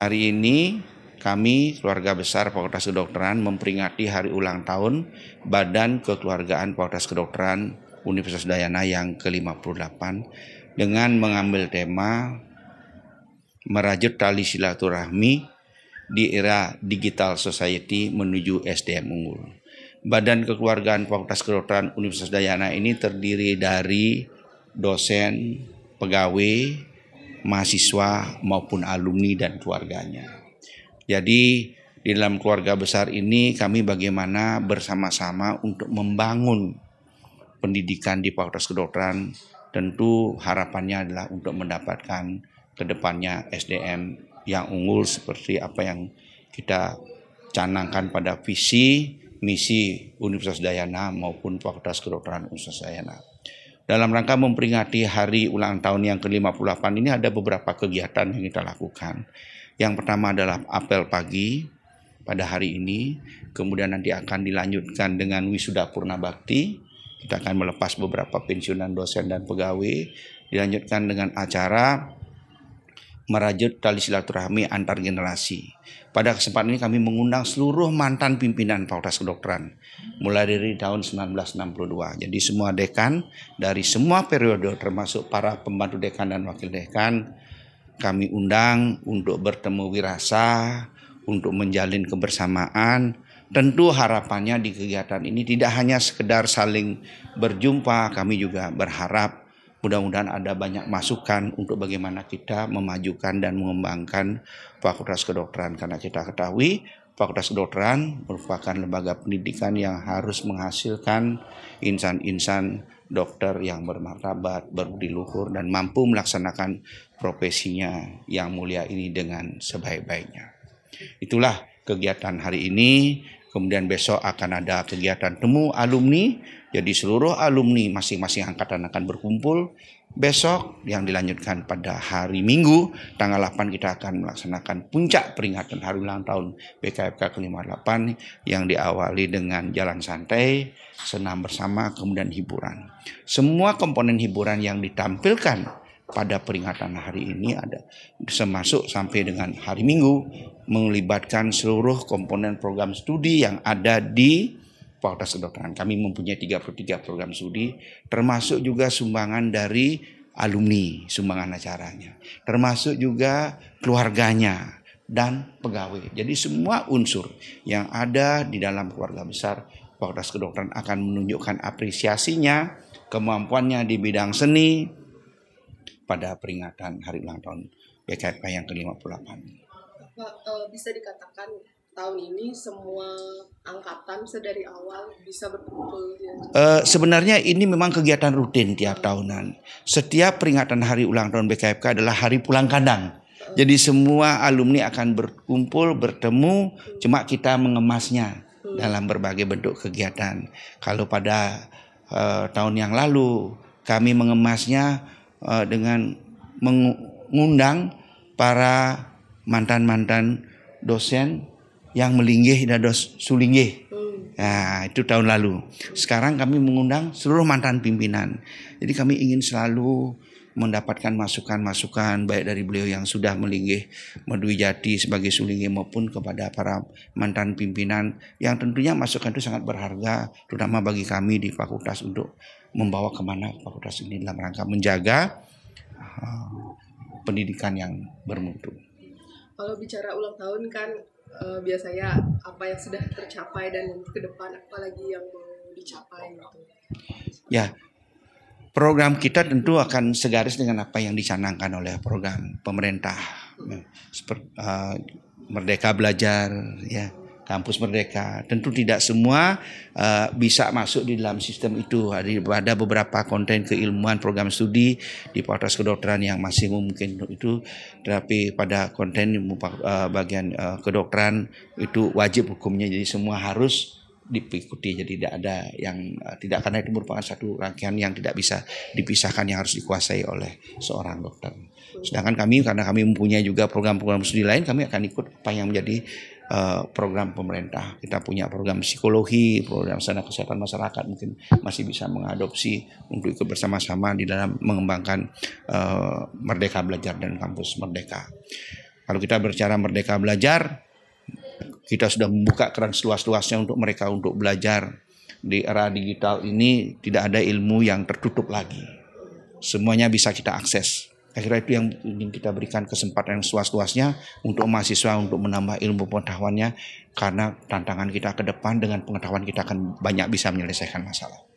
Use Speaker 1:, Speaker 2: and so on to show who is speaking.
Speaker 1: Hari ini kami keluarga besar Fakultas Kedokteran memperingati hari ulang tahun Badan Kekeluargaan Fakultas Kedokteran Universitas Dayana yang ke-58 dengan mengambil tema merajut tali silaturahmi di era digital society menuju SDM unggul. Badan Kekeluargaan Fakultas Kedokteran Universitas Dayana ini terdiri dari dosen, pegawai, mahasiswa maupun alumni dan keluarganya. Jadi di dalam keluarga besar ini kami bagaimana bersama-sama untuk membangun pendidikan di Fakultas Kedokteran tentu harapannya adalah untuk mendapatkan kedepannya SDM yang unggul seperti apa yang kita canangkan pada visi misi Universitas Dayana maupun Fakultas Kedokteran Universitas Dayana dalam rangka memperingati hari ulang tahun yang ke-58 ini ada beberapa kegiatan yang kita lakukan. Yang pertama adalah apel pagi pada hari ini, kemudian nanti akan dilanjutkan dengan wisuda purna bakti. Kita akan melepas beberapa pensiunan dosen dan pegawai, dilanjutkan dengan acara merajut tali silaturahmi antar generasi. Pada kesempatan ini kami mengundang seluruh mantan pimpinan Fakultas Kedokteran mulai dari tahun 1962. Jadi semua dekan dari semua periode termasuk para pembantu dekan dan wakil dekan kami undang untuk bertemu wirasa, untuk menjalin kebersamaan. Tentu harapannya di kegiatan ini tidak hanya sekedar saling berjumpa, kami juga berharap Mudah-mudahan ada banyak masukan untuk bagaimana kita memajukan dan mengembangkan Fakultas Kedokteran karena kita ketahui Fakultas Kedokteran merupakan lembaga pendidikan yang harus menghasilkan insan-insan dokter yang bermartabat, berbudi luhur dan mampu melaksanakan profesinya yang mulia ini dengan sebaik-baiknya. Itulah kegiatan hari ini Kemudian besok akan ada kegiatan temu alumni. Jadi seluruh alumni masing-masing angkatan akan berkumpul. Besok yang dilanjutkan pada hari Minggu tanggal 8 kita akan melaksanakan puncak peringatan hari ulang tahun BKFK ke-58 yang diawali dengan jalan santai, senam bersama, kemudian hiburan. Semua komponen hiburan yang ditampilkan pada peringatan hari ini ada semasuk sampai dengan hari Minggu melibatkan seluruh komponen program studi yang ada di Fakultas Kedokteran. Kami mempunyai 33 program studi termasuk juga sumbangan dari alumni sumbangan acaranya. Termasuk juga keluarganya dan pegawai. Jadi semua unsur yang ada di dalam keluarga besar Fakultas Kedokteran akan menunjukkan apresiasinya, kemampuannya di bidang seni, pada peringatan hari ulang tahun PKK yang ke-58. Pak, eh, bisa dikatakan tahun ini semua angkatan sedari awal bisa berkumpul? Ya? Uh, sebenarnya ini memang kegiatan rutin tiap tahunan. Setiap peringatan hari ulang tahun BKFK adalah hari pulang kandang. Jadi semua alumni akan berkumpul, bertemu, hmm. cuma kita mengemasnya hmm. dalam berbagai bentuk kegiatan. Kalau pada uh, tahun yang lalu kami mengemasnya uh, dengan mengundang para mantan-mantan dosen yang melinggih dan dos sulinggih. Hmm. Nah, itu tahun lalu. Sekarang kami mengundang seluruh mantan pimpinan. Jadi kami ingin selalu mendapatkan masukan-masukan baik dari beliau yang sudah melinggih Medwi Jati sebagai sulingi maupun kepada para mantan pimpinan yang tentunya masukan itu sangat berharga terutama bagi kami di fakultas untuk membawa kemana fakultas ini dalam rangka menjaga uh, pendidikan yang bermutu. Kalau bicara ulang tahun kan e, biasanya apa yang sudah tercapai dan ke depan apalagi yang mau dicapai gitu. Ya, program kita tentu akan segaris dengan apa yang dicanangkan oleh program pemerintah seperti eh, merdeka belajar ya kampus merdeka tentu tidak semua uh, bisa masuk di dalam sistem itu ada beberapa konten keilmuan program studi di fakultas kedokteran yang masih mungkin itu tapi pada konten uh, bagian uh, kedokteran itu wajib hukumnya jadi semua harus diikuti jadi tidak ada yang eh, tidak karena itu merupakan satu rangkaian yang tidak bisa dipisahkan yang harus dikuasai oleh seorang dokter. Sedangkan kami karena kami mempunyai juga program-program studi lain kami akan ikut apa yang menjadi eh, program pemerintah. Kita punya program psikologi, program sana kesehatan masyarakat mungkin masih bisa mengadopsi untuk ikut bersama-sama di dalam mengembangkan uh, merdeka belajar dan kampus merdeka. Kalau kita berbicara merdeka belajar, kita sudah membuka keran seluas-luasnya untuk mereka untuk belajar. Di era digital ini tidak ada ilmu yang tertutup lagi. Semuanya bisa kita akses. Akhirnya itu yang ingin kita berikan kesempatan yang seluas-luasnya untuk mahasiswa untuk menambah ilmu pengetahuannya karena tantangan kita ke depan dengan pengetahuan kita akan banyak bisa menyelesaikan masalah.